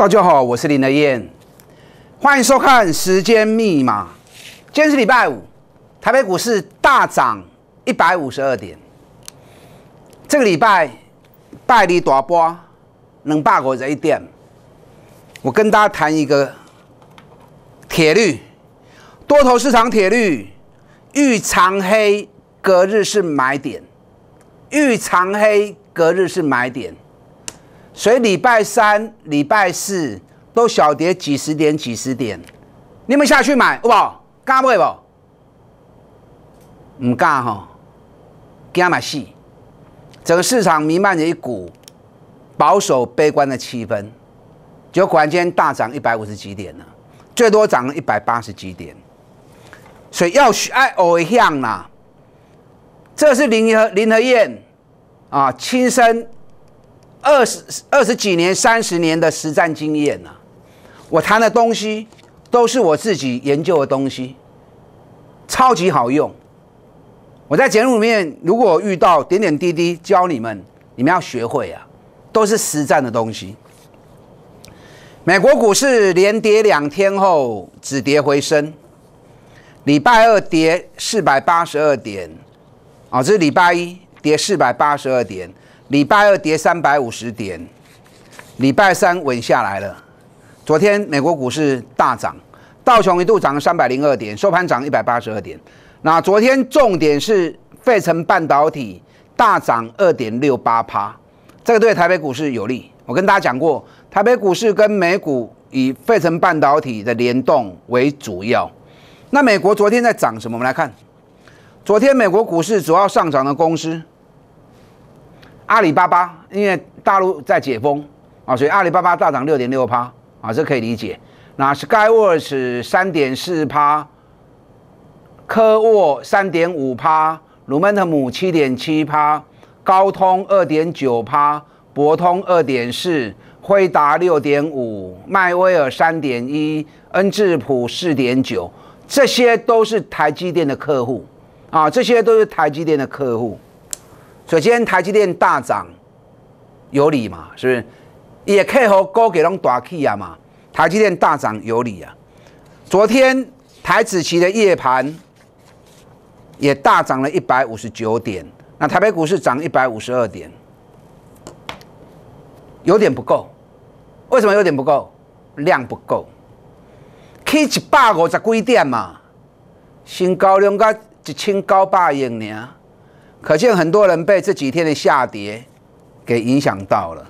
大家好，我是林德燕，欢迎收看《时间密码》。今天是礼拜五，台北股市大涨一百五十二点。这个礼拜拜里大波能霸过这一点，我跟大家谈一个铁律：多头市场铁律，遇长黑隔日是买点，遇长黑隔日是买点。所以礼拜三、礼拜四都小跌几十点、几十点，你们下去买好不好？敢不？不，唔敢哈，惊咪死。整个市场弥漫着一股保守悲观的气氛，结果忽然间大涨一百五十几点呢？最多涨了一百八十几点。所以要爱偶像啦，这是林和林和燕啊，亲身。二十二十几年、三十年的实战经验呐，我谈的东西都是我自己研究的东西，超级好用。我在节目里面如果遇到点点滴滴教你们，你们要学会啊，都是实战的东西。美国股市连跌两天后止跌回升，礼拜二跌四百八十二点，啊，这是礼拜一跌四百八十二点。礼拜二跌三百五十点，礼拜三稳下来了。昨天美国股市大涨，道琼一度涨三百零二点，收盘涨一百八十二点。那昨天重点是费城半导体大涨二点六八趴，这个对台北股市有利。我跟大家讲过，台北股市跟美股以费城半导体的联动为主要。那美国昨天在涨什么？我们来看，昨天美国股市主要上涨的公司。阿里巴巴因为大陆在解封啊，所以阿里巴巴大涨六点六趴啊，这可以理解。那 Skyworth 三点四趴，科沃三点五趴，鲁曼特姆七点七趴，高通二点九趴，博通二点四，辉达六点五，迈威尔三点一，恩智浦四点九，这些都是台积电的客户啊，这些都是台积电的客户。所以今天台积电大涨有理嘛？是不是？也客和高给拢大起啊嘛？台积电大涨有理啊。昨天台子期的夜盘也大涨了一百五十九点，那台北股市涨一百五十二点，有点不够。为什么有点不够？量不够，去一百五十柜点嘛，成交量才一千九百亿呢。可见很多人被这几天的下跌给影响到了。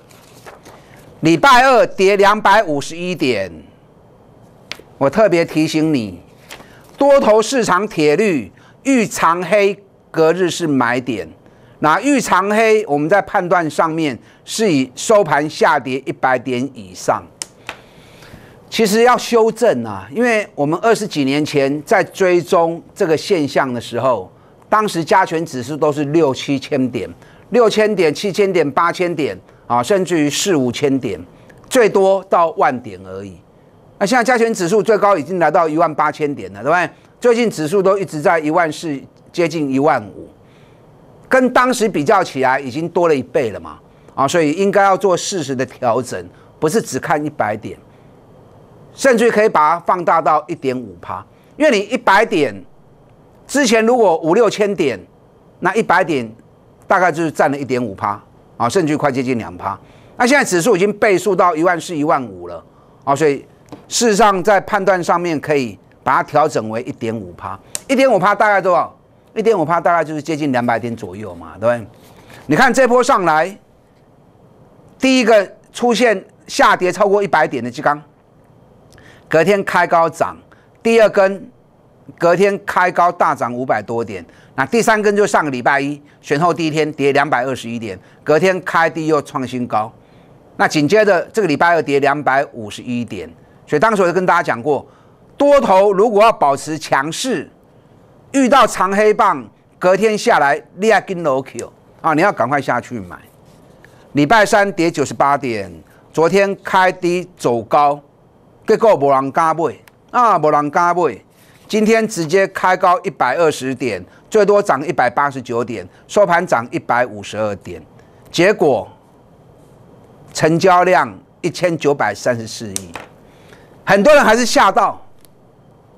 礼拜二跌两百五十一点，我特别提醒你，多头市场铁律：遇长黑隔日是买点。那遇长黑，我们在判断上面是以收盘下跌一百点以上。其实要修正啊，因为我们二十几年前在追踪这个现象的时候。当时加权指数都是六七千点、六千点、七千点、八千点啊，甚至于四五千点，最多到万点而已。那现在加权指数最高已经来到一万八千点了，对对？最近指数都一直在一万四，接近一万五，跟当时比较起来，已经多了一倍了嘛。啊，所以应该要做适时的调整，不是只看一百点，甚至可以把它放大到一点五趴，因为你一百点。之前如果五六千点，那一百点大概就是占了一点五趴啊，至余快接近两趴。那现在指数已经倍数到一万四、一万五了啊，所以事实上在判断上面可以把它调整为一点五趴，一点五趴大概多少？一点五趴大概就是接近两百点左右嘛，对你看这波上来，第一个出现下跌超过一百点的机关，隔天开高涨，第二根。隔天开高大涨五百多点，那第三根就上个礼拜一选后第一天跌两百二十一点，隔天开低又创新高，那紧接着这个礼拜二跌两百五十一点，所以当时我就跟大家讲过，多头如果要保持强势，遇到长黑棒，隔天下来厉害更了不起哦，啊，你要赶快下去买。礼拜三跌九十八点，昨天开低走高，结果无人加买，啊，无人敢买。今天直接开高一百二十点，最多涨一百八十九点，收盘涨一百五十二点，结果成交量一千九百三十四亿，很多人还是吓到。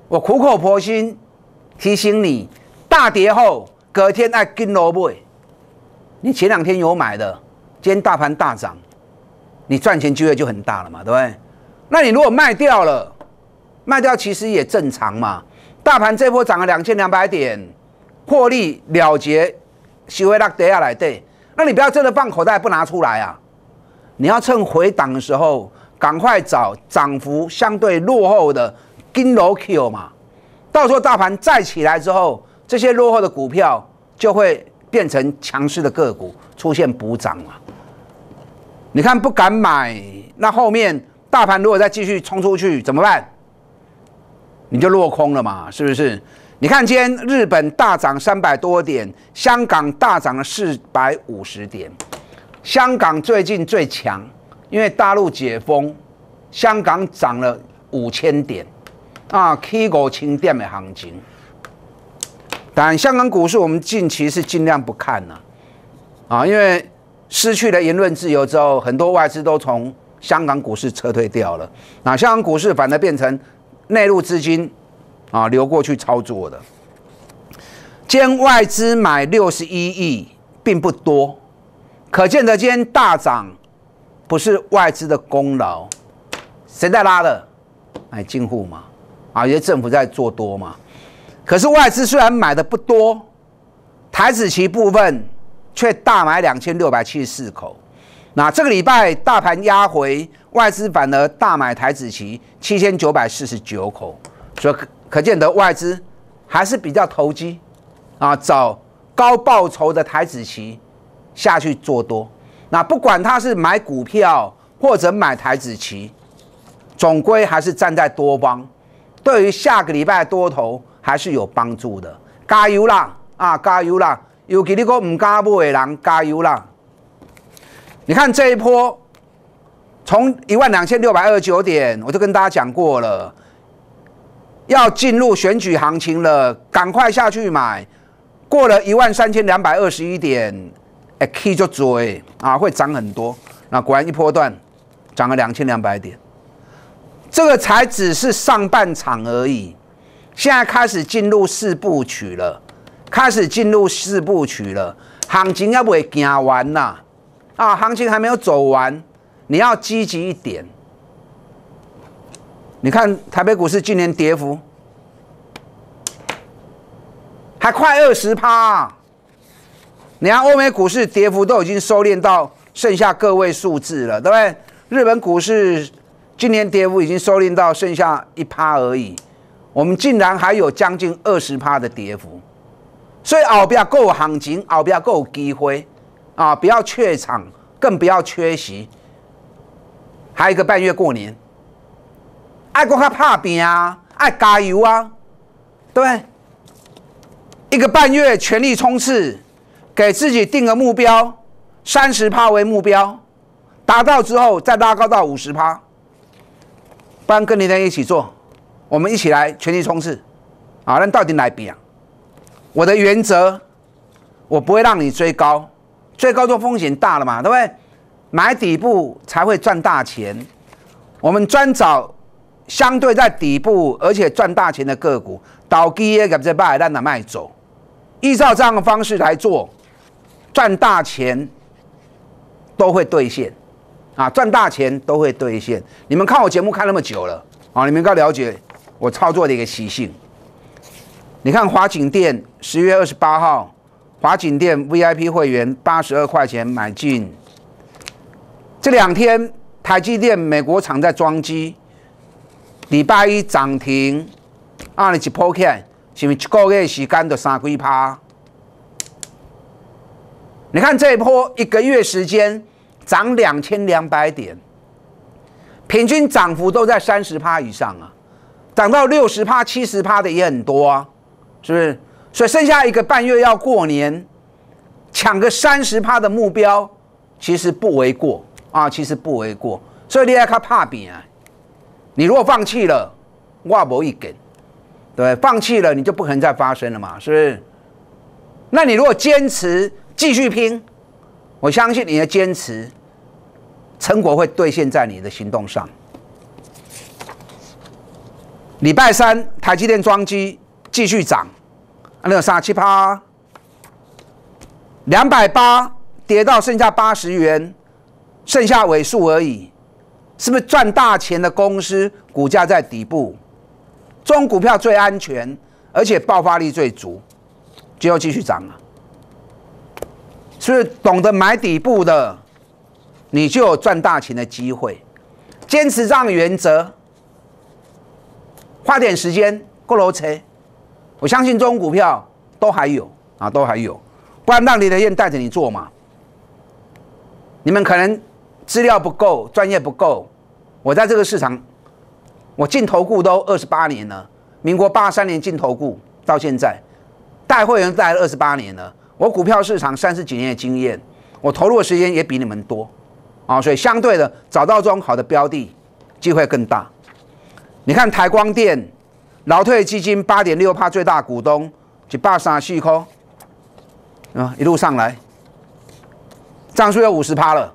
我苦口婆心提醒你，大跌后隔天爱跟萝卜，你前两天有买的，今天大盘大涨，你赚钱机会就很大了嘛，对不对？那你如果卖掉了，卖掉其实也正常嘛。大盘这波涨了两千两百点，获利了结，稍微拉跌下来，对？那你不要真的放口袋不拿出来啊！你要趁回档的时候，赶快找涨幅相对落后的金柔 Q 嘛。到时候大盘再起来之后，这些落后的股票就会变成强势的个股，出现补涨嘛。你看不敢买，那后面大盘如果再继续冲出去怎么办？你就落空了嘛，是不是？你看今天日本大涨三百多点，香港大涨了四百五十点，香港最近最强，因为大陆解封，香港涨了五千点，啊，K o 轻点的行情。但香港股市我们近期是尽量不看了，啊，因为失去了言论自由之后，很多外资都从香港股市撤退掉了，那香港股市反而变成。内陆资金，啊，流过去操作的。今天外资买六十一亿，并不多，可见得今天大涨不是外资的功劳。谁在拉的？来净户嘛？啊，有些政府在做多嘛？可是外资虽然买的不多，台子期部分却大买两千六百七十四口。那这个礼拜大盘压回。外资反而大买台子棋，七千九百四十九口，所以可可见得外资还是比较投机，啊，找高报酬的台子棋下去做多。那不管他是买股票或者买台子棋，总归还是站在多方，对于下个礼拜多头还是有帮助的。加油啦，啊，加油啦！尤其你个唔加买的人，加油啦！你看这一波。从一万两千六百二十九点，我就跟大家讲过了，要进入选举行情了，赶快下去买。过了一万三千两百二十一点，哎 k 就追啊，会涨很多。那果然一波段涨了两千两百点，这个才只是上半场而已。现在开始进入四部曲了，开始进入四部曲了，行情要未行完呐，啊，行情还没有走完。你要积极一点。你看台北股市今年跌幅还快二十趴，你看欧美股市跌幅都已经收敛到剩下个位数字了，对不对？日本股市今年跌幅已经收敛到剩下一趴而已，我们竟然还有将近二十趴的跌幅，所以不要够行情，不要够机会啊！不要怯场，更不要缺席。还有一个半月过年，爱国他怕比啊，爱加油啊，对一个半月全力冲刺，给自己定个目标，三十趴为目标，达到之后再拉高到五十趴，然跟你在一起做，我们一起来全力冲刺，啊，那到底哪一啊？我的原则，我不会让你追高，追高就风险大了嘛，对不对？买底部才会赚大钱。我们专找相对在底部而且赚大钱的个股，倒低一个几百、让它卖走。依照这样的方式来做，赚大钱都会兑现啊！赚大钱都会兑现。你们看我节目看那么久了啊，你们应该了解我操作的一个习性。你看华景店十月二十八号，华景店 VIP 会员八十二块钱买进。这两天台积电美国厂在装机，礼拜一涨停，二零几破开，是不一个月时间的三规趴？你看这一波一个月时间涨两千两百点，平均涨幅都在三十趴以上啊，涨到六十趴、七十趴的也很多啊，是不是？所以剩下一个半月要过年，抢个三十趴的目标，其实不为过。啊，其实不为过，所以你要看怕比啊。你如果放弃了，哇，不一梗，对放弃了，你就不可能再发生了嘛，是不是？那你如果坚持继续拼，我相信你的坚持，成果会兑现在你的行动上。礼拜三，台积电装机继续涨，那个三七趴，两百八跌到剩下八十元。剩下尾数而已，是不是赚大钱的公司股价在底部？中股票最安全，而且爆发力最足，就要继续涨了。所以懂得买底部的，你就有赚大钱的机会。坚持这样原则，花点时间过楼层。我相信中股票都还有啊，都还有，不然让李德燕带着你做嘛。你们可能。资料不够，专业不够。我在这个市场，我进投顾都二十八年了，民国八三年进投顾到现在，带会员带了二十八年了。我股票市场三十几年的经验，我投入的时间也比你们多啊，所以相对的找到种好的标的机会更大。你看台光电，劳退基金八点六趴最大股东去霸上吸空啊，一路上来，涨幅有五十趴了。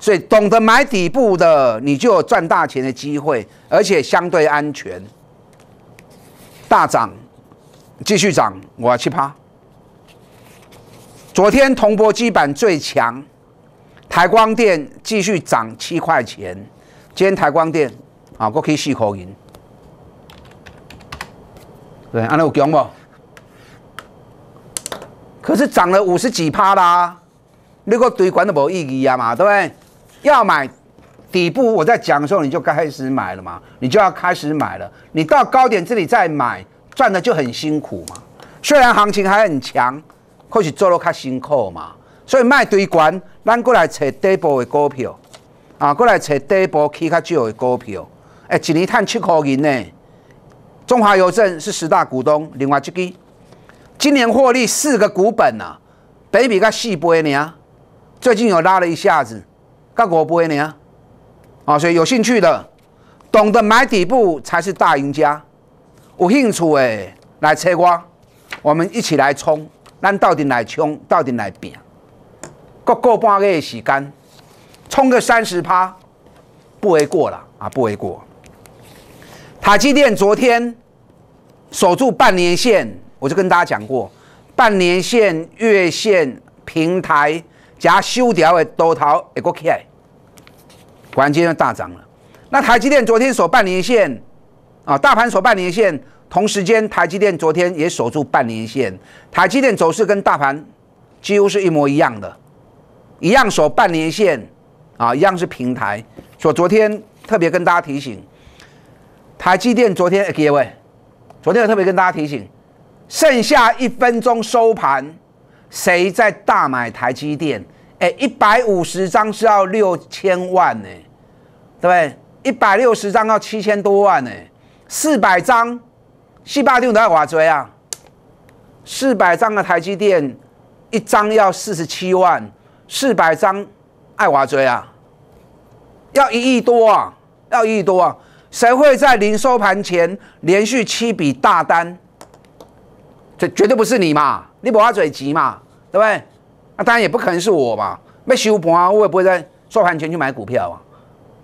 所以懂得买底部的，你就有赚大钱的机会，而且相对安全。大涨，继续涨，我要去趴。昨天铜箔基板最强，台光电继续涨七块钱。今天台光电啊，我可以四口银。对，安那有强不？可是涨了五十几趴啦，你个堆管都无意义啊嘛，对不对？要买底部，我在讲的时候你就开始买了嘛，你就要开始买了。你到高点这里再买，赚的就很辛苦嘛。虽然行情还很强，可是做了较辛苦嘛。所以卖堆关，咱过来找底部的股票啊，过来找底部起较少的股票。哎，一年赚七块钱呢。中华邮政是十大股东，另外一支今年获利四个股本呐，等比较细倍呢。最近有拉了一下子。个股不会呢，啊，所以有兴趣的，懂得买底部才是大赢家。有兴趣的来切瓜，我们一起来冲，咱到底来冲，到底来拼。各过半个月时间，冲个三十趴，不为过了啊，不为过。塔基电昨天守住半年线，我就跟大家讲过，半年线、月线平台。加修条的多逃一个起来，然键就大涨了。那台积电昨天守半年线啊，大盘守半年线，同时间台积电昨天也守住半年线。台积电走势跟大盘几乎是一模一样的，一样守半年线啊，一样是平台。所以昨天特别跟大家提醒，台积电昨天给位，昨天我特别跟大家提醒，剩下一分钟收盘。谁在大买台积电？哎，一百五十张是要六千万呢，对不对？一百六十张要七千多万呢，四百张，四百六都要挖锥啊？四百张的台积电，一张要四十七万，四百张爱挖追啊？要一亿多啊，要一亿多啊？谁会在零收盘前连续七笔大单？这绝对不是你嘛？你不要嘴急嘛，对不对？那当然也不可能是我嘛，没收盘啊，我也不会在收盘前去买股票啊。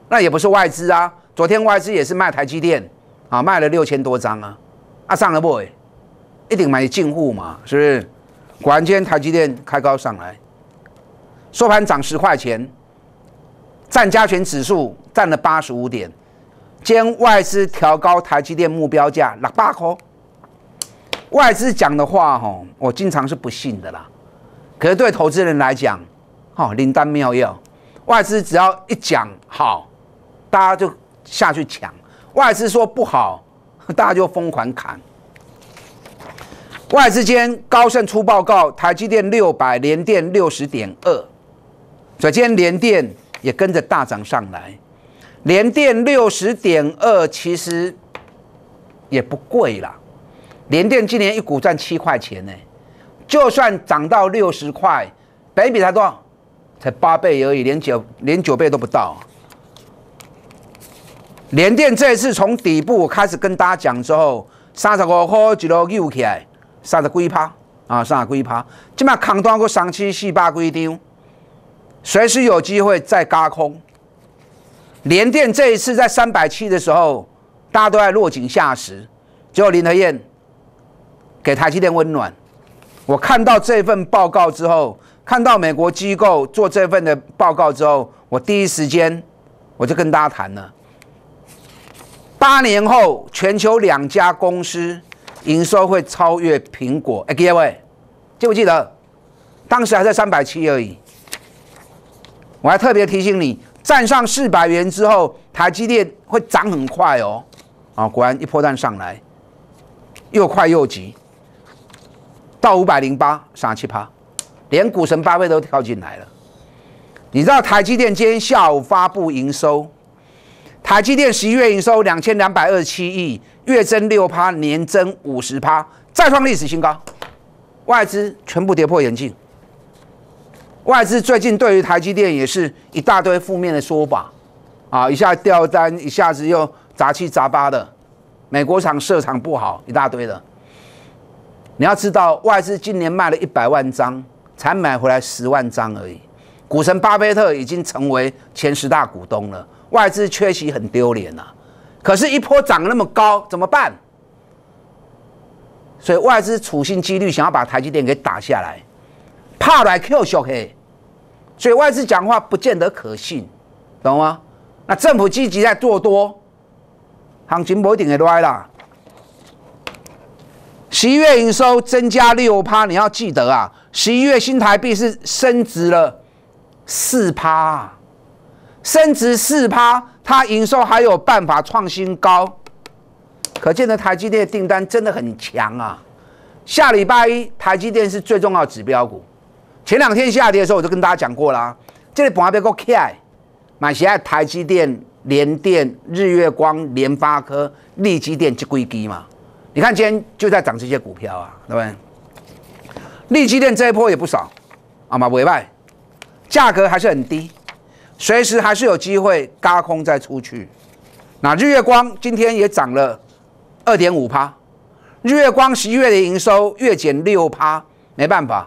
那也不是外资啊，昨天外资也是卖台积电啊，卖了六千多张啊，啊上了不？一定买进户嘛，是不是？果然今天台积电开高上来，收盘涨十块钱，占加权指数占了八十五点，天外资调高台积电目标价六百块。外资讲的话，吼，我经常是不信的啦。可是对投资人来讲，吼，灵丹妙药，外资只要一讲好，大家就下去抢；外资说不好，大家就疯狂砍。外资间高盛出报告，台积电六百，联电六十点二。所以今天联电也跟着大涨上来，联电六十点二其实也不贵啦。联电今年一股赚七块钱呢，就算涨到六十块，北比才多少？才八倍而已，连九连九倍都不到。联电这一次从底部开始跟大家讲之后，三十五号一路扭起来，三十几趴啊，三十几趴，今嘛扛断过三七四八，归丢，随时有机会再加空。联电这一次在三百七的时候，大家都在落井下石，结果林德燕。给台积电温暖。我看到这份报告之后，看到美国机构做这份的报告之后，我第一时间我就跟大家谈了。八年后，全球两家公司营收会超越苹果。哎，各位，记不记得？当时还在三百七而已。我还特别提醒你，站上四百元之后，台积电会涨很快哦。啊，果然一波段上来，又快又急。到五百零八，三七趴，连股神巴菲特都跳进来了。你知道台积电今天下午发布营收，台积电十一月营收两千两百二十七亿，月增六趴，年增五十趴，再创历史新高。外资全部跌破眼镜。外资最近对于台积电也是一大堆负面的说法，啊，一下掉单，一下子又杂七杂八的，美国厂设厂不好，一大堆的。你要知道，外资今年卖了一百万张，才买回来十万张而已。股神巴菲特已经成为前十大股东了，外资缺席很丢脸呐。可是，一波涨那么高，怎么办？所以外资处心积虑想要把台积电给打下来，怕来 q 小黑，所以外资讲话不见得可信，懂吗？那政府积极在做多，行情不一定会来啦。十一月营收增加六趴，你要记得啊！十一月新台币是升值了四趴，升值四趴，它营收还有办法创新高，可见的台积电订单真的很强啊！下礼拜一台积电是最重要的指标股，前两天下跌的时候我就跟大家讲过了，这里不要被割开，买起爱台积电、联电、日月光、联发科、立积电这柜机嘛。你看，今天就在涨这些股票啊，对不对？利基电这一波也不少啊，嘛委外价格还是很低，随时还是有机会嘎空再出去。那日月光今天也涨了二点五趴，日月光十一月的营收月减六趴，没办法，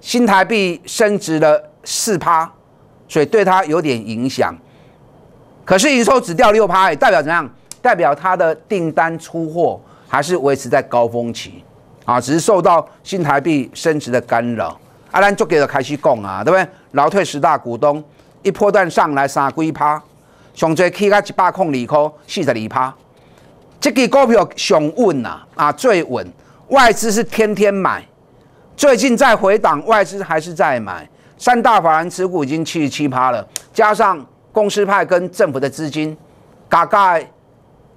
新台币升值了四趴，所以对它有点影响。可是营收只掉六趴，代表怎样？代表它的订单出货。还是维持在高峰期，啊，只是受到新台币升值的干扰。阿兰就给了开始讲啊，对不对？劳退十大股东一波段上来三几趴，上最起到一百空二块，四十二趴。这支股票上稳啊，啊，最稳。外资是天天买，最近在回档，外资还是在买。三大法人持股已经七十七趴了，加上公司派跟政府的资金，大概。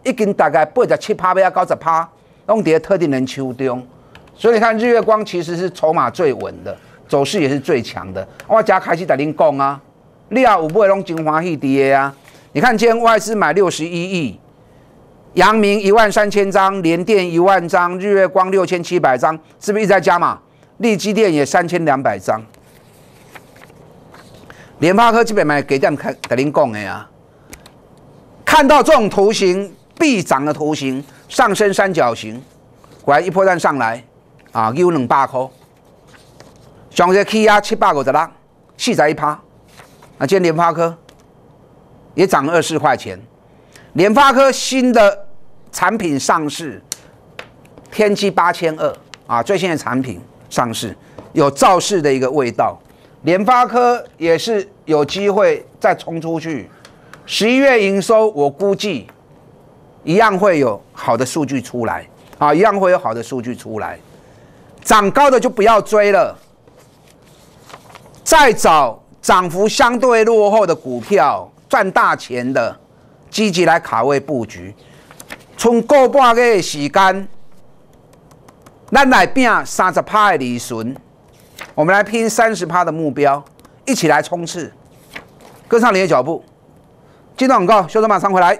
一根大概八十七八倍，要高十趴，弄碟特定人抽中，所以你看日月光其实是筹码最稳的，走势也是最强的。我家开始在您讲啊，你料五倍弄精华去跌啊。你看今天外资买六十一亿，阳明一万三千张，联电一万张，日月光六千七百张，是不是一直在加码？利基电也三千两百张，联发科基本买给点开在您讲的啊。看到这种图形。必涨的图形，上升三角形，然一波段上来，啊，有两百块，上个 K 压七百五的啦，细仔一趴，啊，今天联发科也涨了二十块钱，联发科新的产品上市，天玑八千二啊，最新的产品上市，有造势的一个味道，联发科也是有机会再冲出去，十一月营收我估计。一样会有好的数据出来啊，一样会有好的数据出来。涨高的就不要追了，再找涨幅相对落后的股票赚大钱的，积极来卡位布局。从过半个月时间，咱来拼三十趴的利润，我们来拼三十趴的目标，一起来冲刺，跟上你的脚步。进段广告，休整马上回来。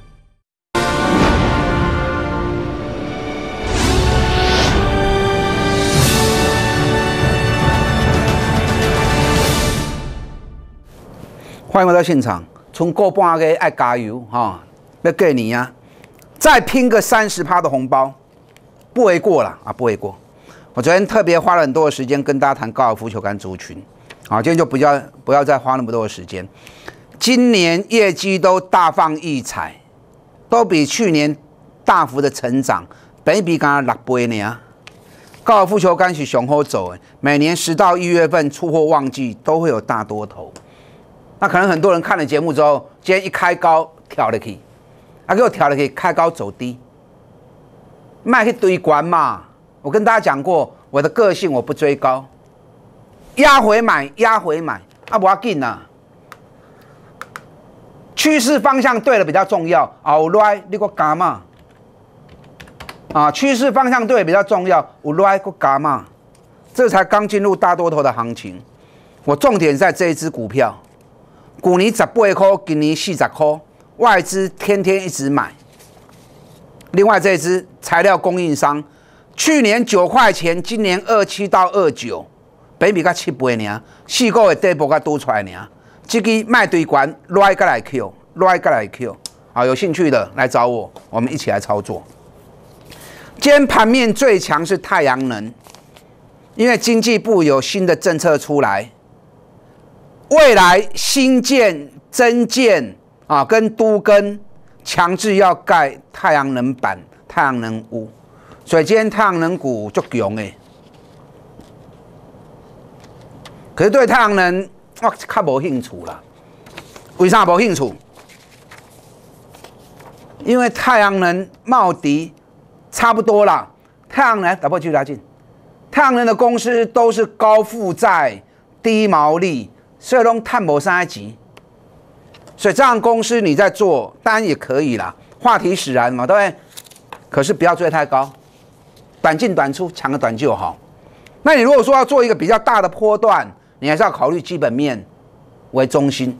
欢迎回到现场。从过半个爱加油哈，那给你呀，再拼个三十趴的红包，不为过了啊，不为过。我昨天特别花了很多的时间跟大家谈高尔夫球杆族群，啊，今天就不要不要再花那么多的时间。今年业绩都大放异彩，都比去年大幅的成长，本笔刚六倍呢。高尔夫球杆是雄厚走，每年十到一月份出货旺季都会有大多头。那可能很多人看了节目之后，今天一开高跳了去，啊给我挑了起，开高走低，卖去堆关嘛。我跟大家讲过，我的个性我不追高，压回买压回买，啊不要紧呐。趋势方向对了比较重要，Alright，你个干嘛？啊，趋势方向对比较重要，我来个干嘛？这才刚进入大多头的行情，我重点在这一只股票。去年十八块，今年四十块，外资天天一直买。另外这支材料供应商，去年九块钱，今年二七到二九，比比甲七八呢，四个的底部甲多出来呢。这支卖对管，来过个来 q r i 个来 q。好，有兴趣的来找我，我们一起来操作。今天盘面最强是太阳能，因为经济部有新的政策出来。未来新建、增建啊，跟都跟强制要盖太阳能板、太阳能屋，所以今天太阳能股就强诶。可是对太阳能，我较无兴趣啦。为啥无兴趣？因为太阳能、茂迪差不多啦。太阳能打破聚焦镜，太阳能的公司都是高负债、低毛利。以，东碳膜上一钱。所以这样公司你在做当然也可以啦，话题使然嘛，对不对？可是不要追太高，短进短出，抢的短就好。那你如果说要做一个比较大的波段，你还是要考虑基本面为中心。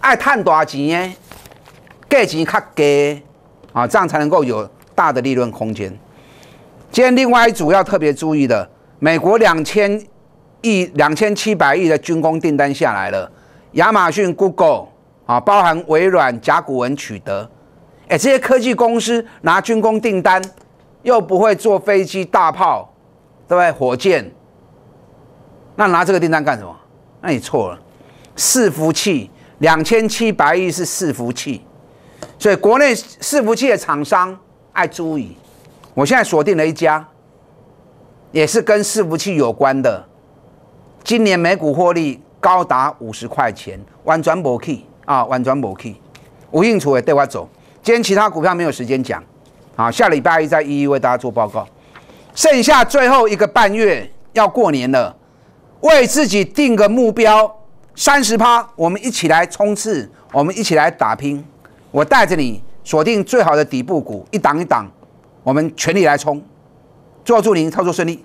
爱探多少钱呢？价钱较低啊，这样才能够有大的利润空间。天另外一组要特别注意的，美国两千。亿两千七百亿的军工订单下来了，亚马逊、Google 啊，包含微软、甲骨文、取得，哎，这些科技公司拿军工订单，又不会做飞机、大炮，对不对？火箭，那拿这个订单干什么？那你错了，伺服器两千七百亿是伺服器，所以国内伺服器的厂商爱注意，我现在锁定了一家，也是跟伺服器有关的。今年美股获利高达五十块钱，完全没去啊，完全没去。吴应楚也带我走。今天其他股票没有时间讲，好，下礼拜一再一一为大家做报告。剩下最后一个半月要过年了，为自己定个目标，三十趴，我们一起来冲刺，我们一起来打拼。我带着你锁定最好的底部股，一档一档，我们全力来冲。最祝您操作顺利。